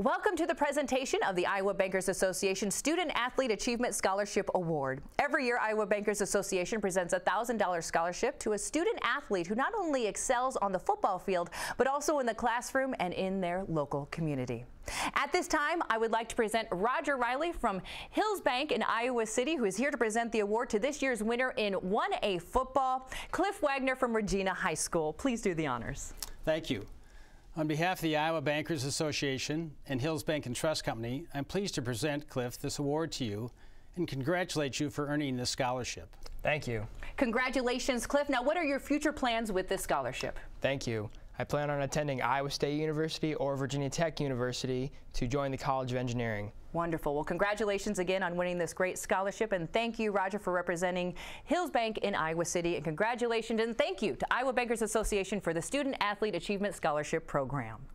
Welcome to the presentation of the Iowa Bankers Association Student Athlete Achievement Scholarship Award. Every year, Iowa Bankers Association presents a $1,000 scholarship to a student athlete who not only excels on the football field, but also in the classroom and in their local community. At this time, I would like to present Roger Riley from Hills Bank in Iowa City, who is here to present the award to this year's winner in 1A football, Cliff Wagner from Regina High School. Please do the honors. Thank you. On behalf of the Iowa Bankers Association and Hills Bank and Trust Company, I'm pleased to present, Cliff, this award to you and congratulate you for earning this scholarship. Thank you. Congratulations, Cliff. Now, what are your future plans with this scholarship? Thank you. I plan on attending Iowa State University or Virginia Tech University to join the College of Engineering. Wonderful. Well, congratulations again on winning this great scholarship, and thank you, Roger, for representing Hills Bank in Iowa City. And congratulations and thank you to Iowa Bankers Association for the Student Athlete Achievement Scholarship Program.